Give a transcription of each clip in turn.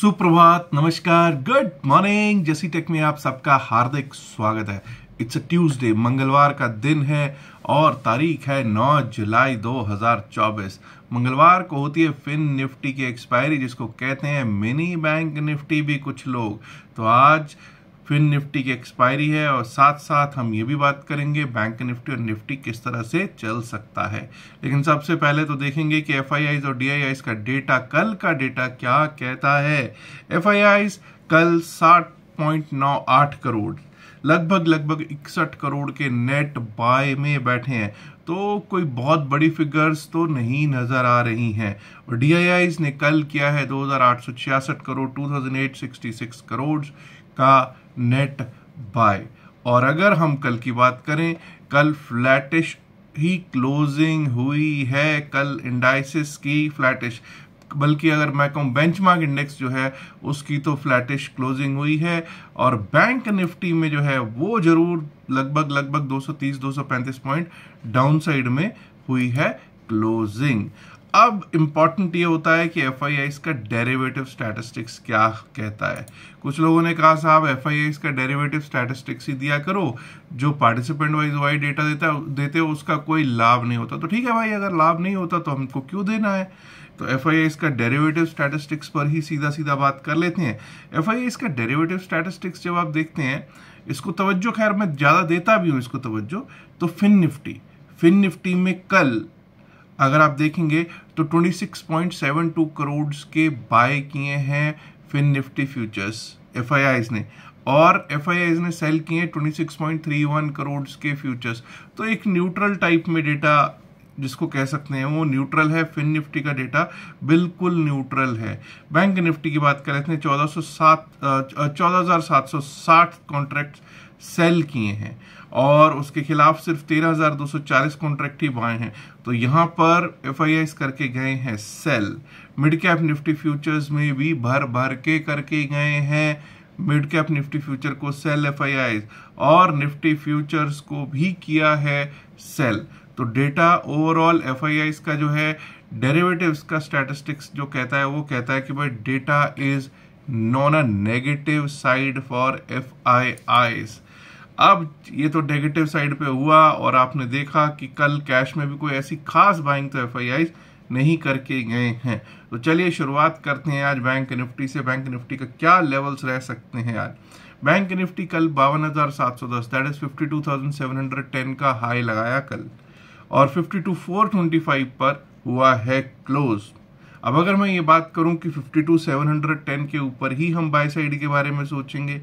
सुप्रभात नमस्कार good morning जैसी टेक में आप सबका हार्दिक स्वागत है इट्स अ ट्यूसडे मंगलवार का दिन है और तारीख है 9 जुलाई 2024 मंगलवार को होती है फिन निफ्टी की एक्सपायरी जिसको कहते हैं मिनी बैंक निफ्टी भी कुछ लोग तो आज फिन निफ्टी की एक्सपायरी है और साथ साथ हम ये भी बात करेंगे बैंक निफ्टी और निफ्टी किस तरह से चल सकता है लेकिन सबसे पहले तो देखेंगे कि एफ और डी का डेटा कल का डेटा क्या कहता है एफ कल साठ पॉइंट नौ आठ करोड़ लगभग लगभग इकसठ करोड़ के नेट बाय में बैठे हैं तो कोई बहुत बड़ी फिगर्स तो नहीं नज़र आ रही हैं और डी ने कल किया है दो करोड़ टू करोड़ का नेट बाय और अगर हम कल की बात करें कल फ्लैटिश ही क्लोजिंग हुई है कल इंडाइसिस की फ्लैटिश बल्कि अगर मैं कहूँ बेंचमार्क इंडेक्स जो है उसकी तो फ्लैटिश क्लोजिंग हुई है और बैंक निफ्टी में जो है वो जरूर लगभग लगभग 230-235 पॉइंट डाउन साइड में हुई है क्लोजिंग अब इम्पॉर्टेंट ये होता है कि एफ आई आई का डेरिवेटिव स्टैटिस्टिक्स क्या कहता है कुछ लोगों ने कहा साहब एफ आई आई का डेरिवेटिव स्टैटिस्टिक्स ही दिया करो जो पार्टिसिपेंट वाइज वाई डेटा देता देते हो उसका कोई लाभ नहीं होता तो ठीक है भाई अगर लाभ नहीं होता तो हमको क्यों देना है तो एफ आई इसका डेरिवेटिव स्टैटिस्टिक्स पर ही सीधा सीधा बात कर लेते हैं एफ आई इसका डेरिवेटिव स्टैटिस्टिक्स जब आप देखते हैं इसको तवज्जो खैर मैं ज़्यादा देता भी हूँ इसको तवज्जो तो फिन निफ्टी फिन निफ्टी में कल अगर आप देखेंगे तो 26.72 करोड़ के बाय किए हैं फिन निफ्टी फ्यूचर्स एफ ने और एफ ने सेल किए 26.31 करोड़ के फ्यूचर्स तो एक न्यूट्रल टाइप में डेटा जिसको कह सकते हैं वो न्यूट्रल है फिन निफ्टी का डेटा बिल्कुल न्यूट्रल है बैंक निफ्टी की बात करें लेते चौदह सौ सात चौदह हज़ार सात सौ साठ कॉन्ट्रैक्ट सेल किए हैं और उसके खिलाफ सिर्फ 13,240 कॉन्ट्रैक्ट ही बाए हैं तो यहाँ पर एफ करके गए हैं sell mid cap Nifty futures में भी भर भर के करके गए हैं मिड कैप निफ्टी फ्यूचर को सेल एफ और निफ्टी फ्यूचर्स को भी किया है सेल तो डेटा ओवरऑल एफ का जो है डेरिवेटिव्स का स्टैटिस्टिक्स जो कहता है वो कहता है कि भाई data is non a negative side for F I Is अब ये तो नेगेटिव साइड पे हुआ और आपने देखा कि कल कैश में भी कोई ऐसी खास बाइंग तो एफ नहीं करके गए हैं तो चलिए शुरुआत करते हैं आज बैंक निफ्टी से बैंक निफ्टी का क्या लेवल्स रह सकते हैं आज बैंक निफ्टी कल बावन हज़ार सात सौ दस that is fifty two thousand seven hundred ten का हाई लगाया कल और fifty two four twenty five पर हुआ है क्लोज़ अब अगर मैं ये बात करूं कि fifty two seven hundred ten के ऊपर ही हम बाय साइड के बारे में सोचेंगे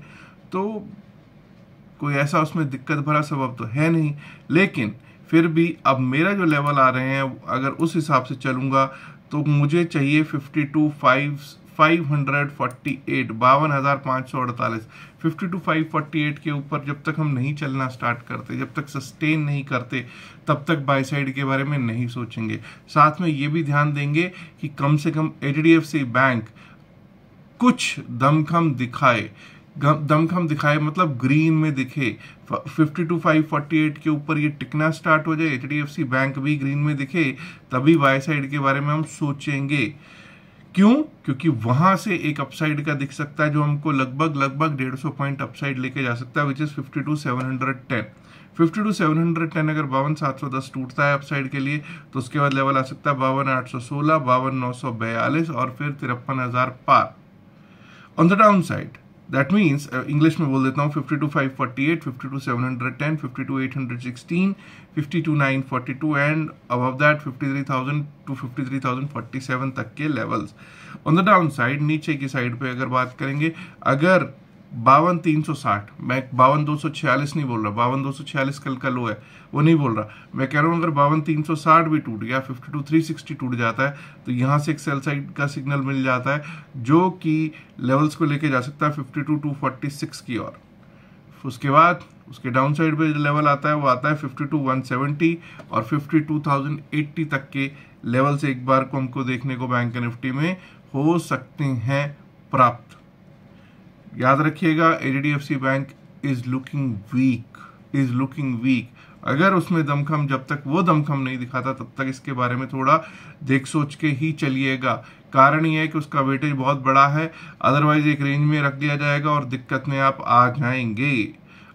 तो कोई ऐसा उसमें दिक्कत भरा सबब तो है नहीं लेकिन फिर भी अब मेरा जो लेवल आ रहे हैं अगर उस हिसाब से चलूँगा तो मुझे चाहिए fifty two five five hundred forty eight बावन हज़ार पाँच सौ अड़तालीस fifty two five forty eight के ऊपर जब तक हम नहीं चलना स्टार्ट करते जब तक सस्टेन नहीं करते तब तक बाई साइड के बारे में नहीं सोचेंगे साथ में ये भी ध्यान देंगे कि कम से कम एच बैंक कुछ दमखम दिखाए खम दिखाए मतलब ग्रीन में दिखे फिफ्टी टू एट के ऊपर ये टिकना स्टार्ट हो जाए एच बैंक भी ग्रीन में दिखे तभी बाय साइड के बारे में हम सोचेंगे क्यों क्योंकि वहां से एक अपसाइड का दिख सकता है जो हमको लगभग लगभग डेढ़ सौ पॉइंट अपसाइड लेके जा सकता है which is fifty two seven hundred ten fifty two seven hundred ten अगर बावन सात सौ दस टूटता है अपसाइड के लिए तो उसके बाद लेवल आ सकता है बावन आठ सौ सोलह बावन नौ सौ बयालीस और फिर तिरपन हजार पार on the down side that means English में बोल देता हूँ fifty two five forty eight fifty two seven hundred ten fifty two eight hundred sixteen fifty two nine forty two and above that fifty three thousand two fifty three thousand forty seven तक के levels on the down side नीचे की side पे अगर बात करेंगे अगर बावन तीन सौ साठ मैं बावन दो सौ छियालीस नहीं बोल रहा बावन दो सौ छियालीस कल का लो है वो नहीं बोल रहा मैं कह रहा हूँ अगर बावन तीन सौ साठ भी टूट गया फिफ्टी टू थ्री सिक्सटी टूट जाता है तो यहाँ से एक सेल साइड का सिग्नल मिल जाता है जो कि लेवल्स को लेके जा सकता है fifty two two forty six की ओर उसके बाद उसके डाउन साइड पर लेवल आता है वो आता है फिफ्टी टू वन सेवेंटी और फिफ्टी टू थाउजेंड एट्टी तक के लेवल्स एक बार को हमको देखने को बैंक निफ्टी में हो सकते हैं प्राप्त याद रखिएगा H D F C bank is looking weak is looking weak अगर उसमें दमखम जब तक वो दमखम नहीं दिखाता तब तक इसके बारे में थोड़ा देख सोच के ही चलिएगा कारण यह है कि उसका वेटेज बहुत बड़ा है अदरवाइज एक रेंज में रख दिया जाएगा और दिक्कत में आप आ जाएंगे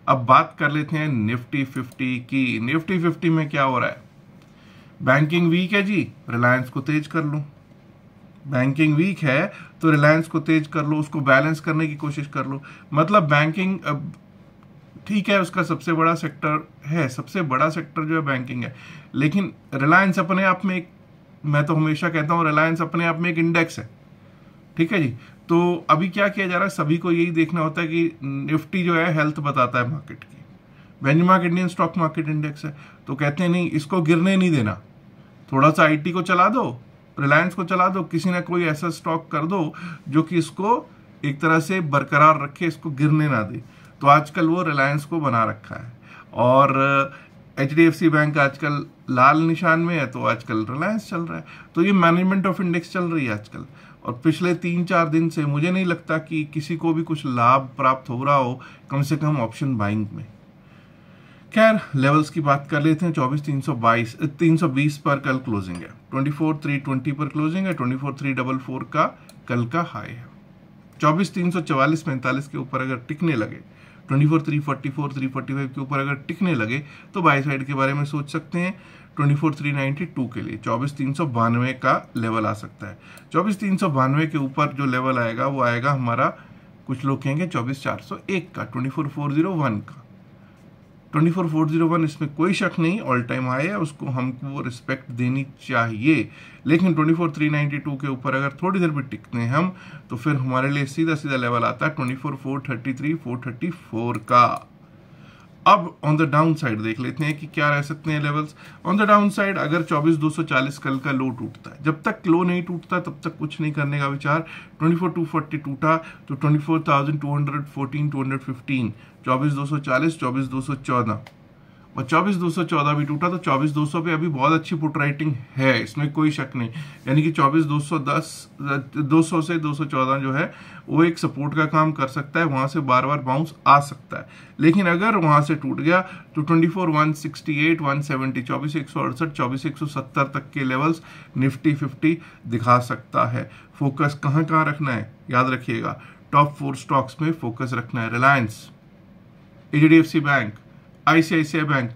अब बात कर लेते हैं निफ्टी फिफ्टी की निफ्टी फिफ्टी में क्या हो रहा है बैंकिंग वीक है जी रिलायंस को तेज कर लू बैंकिंग वीक है तो रिलायंस को तेज कर लो उसको बैलेंस करने की कोशिश कर लो मतलब बैंकिंग ठीक है उसका सबसे बड़ा सेक्टर है सबसे बड़ा सेक्टर जो है बैंकिंग है लेकिन रिलायंस अपने आप में एक मैं तो हमेशा कहता हूँ रिलायंस अपने आप में एक इंडेक्स है ठीक है जी तो अभी क्या किया जा रहा है सभी को यही देखना होता है कि निफ्टी जो है हेल्थ बताता है मार्केट की benchmark Indian stock market index है तो कहते हैं नहीं इसको गिरने नहीं देना थोड़ा सा आईटी को चला दो रिलायंस को चला दो किसी ना कोई ऐसा स्टॉक कर दो जो कि इसको एक तरह से बरकरार रखे इसको गिरने ना दे तो आजकल वो रिलायंस को बना रखा है और एच uh, बैंक आजकल लाल निशान में है तो आजकल रिलायंस चल रहा है तो ये मैनेजमेंट ऑफ इंडेक्स चल रही है आजकल और पिछले तीन चार दिन से मुझे नहीं लगता कि किसी को भी कुछ लाभ प्राप्त हो रहा हो कम से कम ऑप्शन बाइंग में खैर लेवल्स की बात कर लेते हैं चौबीस तीन सौ बाईस तीन सौ बीस पर कल क्लोजिंग है ट्वेंटी फोर थ्री ट्वेंटी पर क्लोजिंग है twenty four three double four का कल का हाई है चौबीस तीन सौ चवालीस पैंतालीस के ऊपर अगर टिकने लगे twenty four three forty four three forty five के ऊपर अगर टिकने लगे तो बाई साइड के बारे में सोच सकते हैं twenty four three ninety two के लिए चौबीस तीन सौ बानवे का लेवल आ सकता है चौबीस तीन सौ बानवे के ऊपर जो लेवल आएगा वो आएगा हमारा कुछ लोग कहेंगे चौबीस चार सौ एक का twenty four four zero one का 24401 इसमें कोई शक नहीं ऑल टाइम हाई है उसको हमको रिस्पेक्ट देनी चाहिए लेकिन 24392 के ऊपर अगर थोड़ी देर भी टिकते हैं हम तो फिर हमारे लिए सीधा सीधा लेवल आता है ट्वेंटी फोर का अब ऑन द डाउन साइड देख लेते हैं कि क्या रह सकते हैं levels on the down side अगर 24,240 कल का लो टूटता है जब तक लो नहीं टूटता तब तक कुछ नहीं करने का विचार 24,240 टूटा तो 24,214, 215 चौबीस दो सौ चालीस चौबीस दो सौ चौदह और चौबीस दो सौ चौदह भी टूटा तो चौबीस दो सौ पे अभी बहुत अच्छी पुट राइटिंग है इसमें कोई शक नहीं यानी कि चौबीस दो सौ दस दो सौ से दो सौ चौदह जो है वो एक सपोर्ट का काम कर सकता है वहाँ से बार बार बाउंस आ सकता है लेकिन अगर वहाँ से टूट गया तो twenty four one sixty eight one seventy चौबीस एक सौ अड़सठ चौबीस एक सौ सत्तर तक के लेवल्स निफ्टी फिफ्टी दिखा सकता है फोकस कहाँ कहाँ रखना है याद रखिएगा टॉप फोर स्टॉक्स में फोकस रखना है Reliance H bank I bank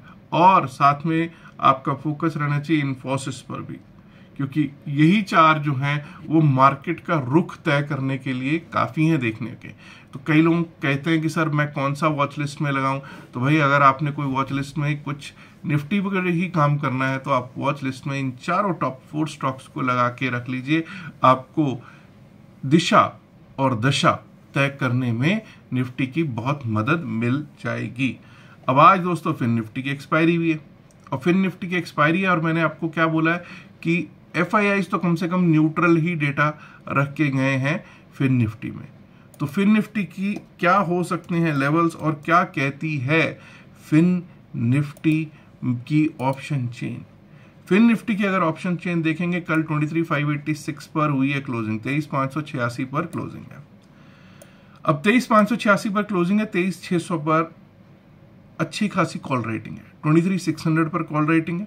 और साथ में आपका फोकस रहना चाहिए इन्फोसिस पर भी क्योंकि यही चार जो हैं वो मार्केट का रुख तय करने के लिए काफ़ी हैं देखने के तो कई लोग कहते हैं कि सर मैं कौन सा वॉच लिस्ट में लगाऊं तो भाई अगर आपने कोई वॉच लिस्ट में कुछ निफ्टी वगैरह ही काम करना है तो आप वॉच लिस्ट में इन चारों टॉप फोर स्टॉक्स को लगा के रख लीजिए आपको दिशा और दशा तय करने में निफ्टी की बहुत मदद मिल जाएगी अब आज दोस्तों फिर निफ्टी की एक्सपायरी भी है और फिर निफ्टी की एक्सपायरी है और मैंने आपको क्या बोला है कि एफ तो कम से कम न्यूट्रल ही डेटा रख के गए हैं फिर निफ्टी में तो फिन निफ्टी की क्या हो सकते हैं लेवल्स और क्या कहती है फिन निफ्टी की ऑप्शन चेन फिन निफ्टी की अगर ऑप्शन चेन देखेंगे कल 23,586 पर हुई है क्लोजिंग तेईस पर क्लोजिंग है अब तेईस पांच सौ छियासी पर क्लोजिंग है तेईस छह सौ पर अच्छी खासी कॉल राइटिंग है ट्वेंटी थ्री सिक्स हंड्रेड पर कॉल राइटिंग है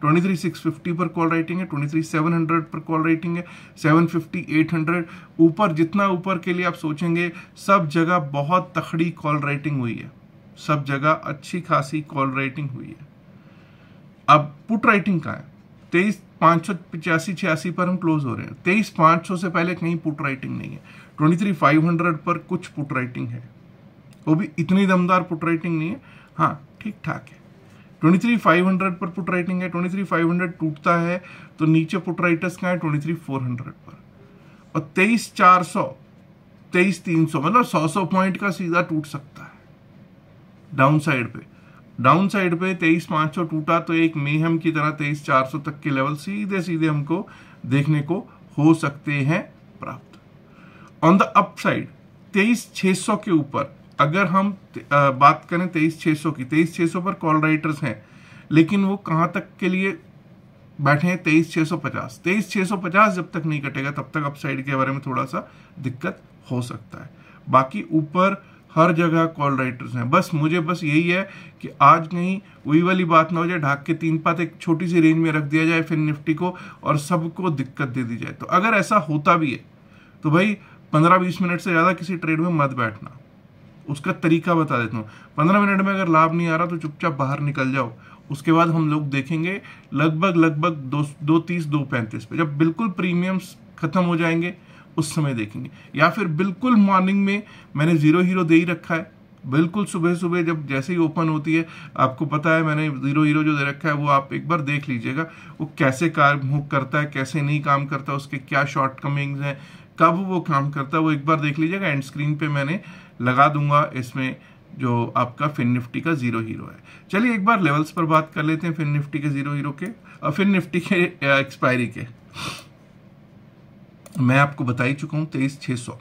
ट्वेंटी थ्री सिक्स फिफ्टी पर कॉल राइटिंग है ट्वेंटी थ्री सेवन हंड्रेड पर कॉल राइटिंग है सेवन फिफ्टी एट हंड्रेड ऊपर जितना ऊपर के लिए आप सोचेंगे सब जगह बहुत तखड़ी कॉल राइटिंग हुई है सब जगह अच्छी खासी कॉल राइटिंग हुई है अब पुट राइटिंग कहाँ है तेईस पाँच सौ पचासी छियासी पर हम क्लोज हो रहे हैं तेईस पाँच सौ से पहले कहीं पुट राइटिंग नहीं है ट्वेंटी थ्री फाइव हंड्रेड पर कुछ पुट राइटिंग है वो भी इतनी दमदार पुट राइटिंग नहीं है हाँ ठीक ठाक है ट्वेंटी थ्री फाइव हंड्रेड पर पुट राइटिंग है ट्वेंटी थ्री फाइव हंड्रेड टूटता है तो नीचे पुट राइटर्स का है ट्वेंटी थ्री फोर हंड्रेड पर और तेईस चार सौ तेईस तीन सौ मतलब सौ सौ पॉइंट का सीधा टूट सकता है डाउन साइड पर डाउन साइड पे तेईस पांच सौ टूटा तो एक मेहम की तरह तेईस चार सौ तक के लेवल सीधे सीधे हमको देखने को हो सकते हैं प्राप्त ऑन द अप साइड तेईस सौ के ऊपर अगर हम बात करें तेईस छः सौ की तेईस छः सौ पर कॉल राइटर्स हैं लेकिन वो कहां तक के लिए बैठे हैं तेईस छह सौ पचास तेईस छह सौ पचास जब तक नहीं कटेगा तब तक अपसाइड के बारे में थोड़ा सा दिक्कत हो सकता है बाकी ऊपर हर जगह कॉल राइटर्स हैं बस मुझे बस यही है कि आज कहीं वही वाली बात ना हो जाए ढाक के तीन पात एक छोटी सी रेंज में रख दिया जाए फिर निफ्टी को और सबको दिक्कत दे दी जाए तो अगर ऐसा होता भी है तो भाई पंद्रह बीस मिनट से ज़्यादा किसी ट्रेड में मत बैठना उसका तरीका बता देता हूँ पंद्रह मिनट में अगर लाभ नहीं आ रहा तो चुपचाप बाहर निकल जाओ उसके बाद हम लोग देखेंगे लगभग लगभग दो दो तीस दो पैंतीस पे जब बिल्कुल प्रीमियम्स खत्म हो जाएंगे उस समय देखेंगे या फिर बिल्कुल मॉर्निंग में मैंने ज़ीरो हीरो दे ही रखा है बिल्कुल सुबह सुबह जब जैसे ही ओपन होती है आपको पता है मैंने ज़ीरो हीरो जो दे रखा है वो आप एक बार देख लीजिएगा वो कैसे मूव करता है कैसे नहीं काम करता उसके क्या शॉर्ट कमिंग्स हैं कब वो काम करता है वो एक बार देख लीजिएगा एंड स्क्रीन पे मैंने लगा दूंगा इसमें जो आपका फिन निफ्टी का जीरो हीरो है चलिए एक बार लेवल्स पर बात कर लेते हैं फिन निफ्टी के जीरो हीरो के और फिन निफ्टी के एक्सपायरी uh, के मैं आपको बता ही चुका हूँ तेईस छः सौ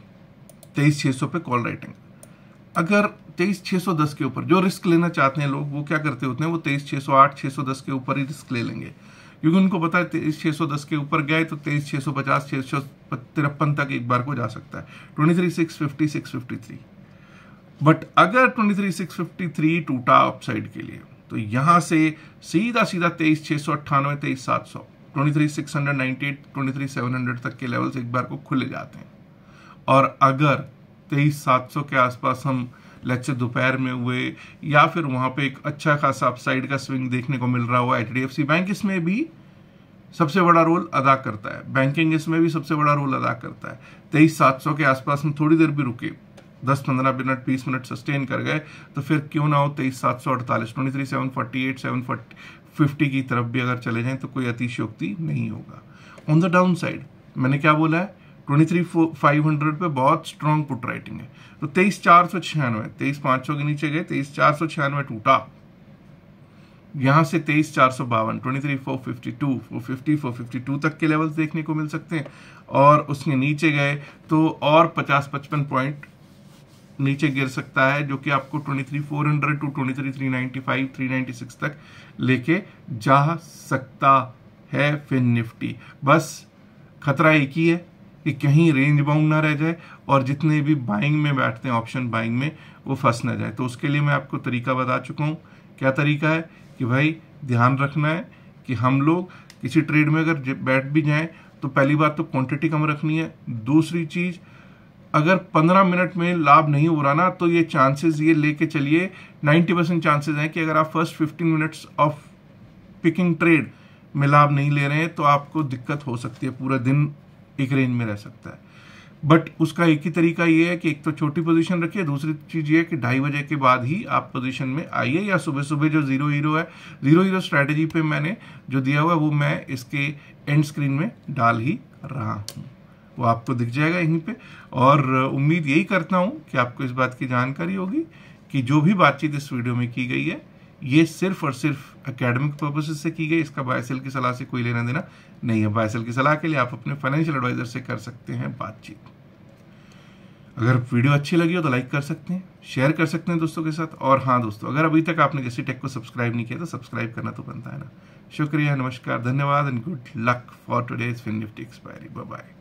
तेईस छः सौ पे कॉल राइटिंग अगर तेईस छः सौ दस के ऊपर जो रिस्क लेना चाहते हैं लोग वो क्या करते होते हैं वो तेईस छः सौ आठ छः सौ दस के ऊपर ही रिस्क ले लेंगे क्योंकि उनको पता है तेईस छः सौ दस के ऊपर गए तो तेईस छः सौ पचास छः सौ तिरपन तक एक बार को जा सकता है twenty three six fifty six fifty three but अगर twenty three six fifty three टूटा अपसाइड के लिए तो यहाँ से सीधा सीधा तेईस छः सौ अट्ठानवे तेईस सात सौ 23,698, 23,700 तक के लेवल्स एक बार को खुले जाते हैं और अगर तेईस सात सौ के आसपास हम लेक्चर दोपहर में हुए या फिर वहां पे एक अच्छा खासा अपसाइड का स्विंग देखने को मिल रहा हुआ एच डी बैंक इसमें भी सबसे बड़ा रोल अदा करता है बैंकिंग इसमें भी सबसे बड़ा रोल अदा करता है तेईस सात सौ के आसपास हम थोड़ी देर भी रुके दस पंद्रह मिनट बीस मिनट सस्टेन कर गए तो फिर क्यों ना हो तेईस सात सौ अड़तालीस twenty three seven forty eight seven forty fifty की तरफ भी अगर चले जाएं तो कोई अतिशयोक्ति नहीं होगा ऑन द डाउन साइड मैंने क्या बोला है ट्वेंटी थ्री फाइव हंड्रेड पर बहुत स्ट्रॉन्ग पुट राइटिंग है तो तेईस चार सौ छियानवे तेईस पांच सौ के नीचे गए तेईस चार सौ छियानवे टूटा यहां से तेईस चार सौ बावन twenty three four fifty two four fifty four fifty two तक के लेवल्स देखने को मिल सकते हैं और उसके नीचे गए तो और पचास पचपन पॉइंट नीचे गिर सकता है जो कि आपको 23,400 टू 23,395, 396 तक लेके जा सकता है फिन निफ्टी बस खतरा एक ही है कि कहीं रेंज बाउंड ना रह जाए और जितने भी बाइंग में बैठते हैं ऑप्शन बाइंग में वो फंस ना जाए तो उसके लिए मैं आपको तरीका बता चुका हूँ क्या तरीका है कि भाई ध्यान रखना है कि हम लोग किसी ट्रेड में अगर बैठ भी जाएं तो पहली बात तो क्वांटिटी कम रखनी है दूसरी चीज़ अगर 15 मिनट में लाभ नहीं हो रहा ना तो ये चांसेस ये लेके चलिए 90 परसेंट चांसेज हैं कि अगर आप first 15 minutes of picking trade में लाभ नहीं ले रहे हैं तो आपको दिक्कत हो सकती है पूरा दिन एक रेंज में रह सकता है बट उसका एक ही तरीका ये है कि एक तो छोटी पोजीशन रखिए दूसरी चीज़ ये है कि ढाई बजे के बाद ही आप पोजीशन में आइए या सुबह सुबह जो ज़ीरो हीरो है ज़ीरो हीरो स्ट्रैटेजी पे मैंने जो दिया हुआ है वो मैं इसके एंड स्क्रीन में डाल ही रहा हूँ वो आपको दिख जाएगा यहीं पे और उम्मीद यही करता हूँ कि आपको इस बात की जानकारी होगी कि जो भी बातचीत इस वीडियो में की गई है ये सिर्फ और सिर्फ अकेडमिक पर्पसेज से की गई इसका बायसेल की सलाह से कोई लेना देना नहीं है बायसेल की सलाह के लिए आप अपने फाइनेंशियल एडवाइजर से कर सकते हैं बातचीत अगर वीडियो अच्छी लगी हो तो लाइक कर सकते हैं शेयर कर सकते हैं दोस्तों के साथ और हाँ दोस्तों अगर अभी तक आपने किसी टेक को सब्सक्राइब नहीं किया तो सब्सक्राइब करना तो बनता है ना शुक्रिया नमस्कार धन्यवाद and good luck for today's fin Nifty expiry bye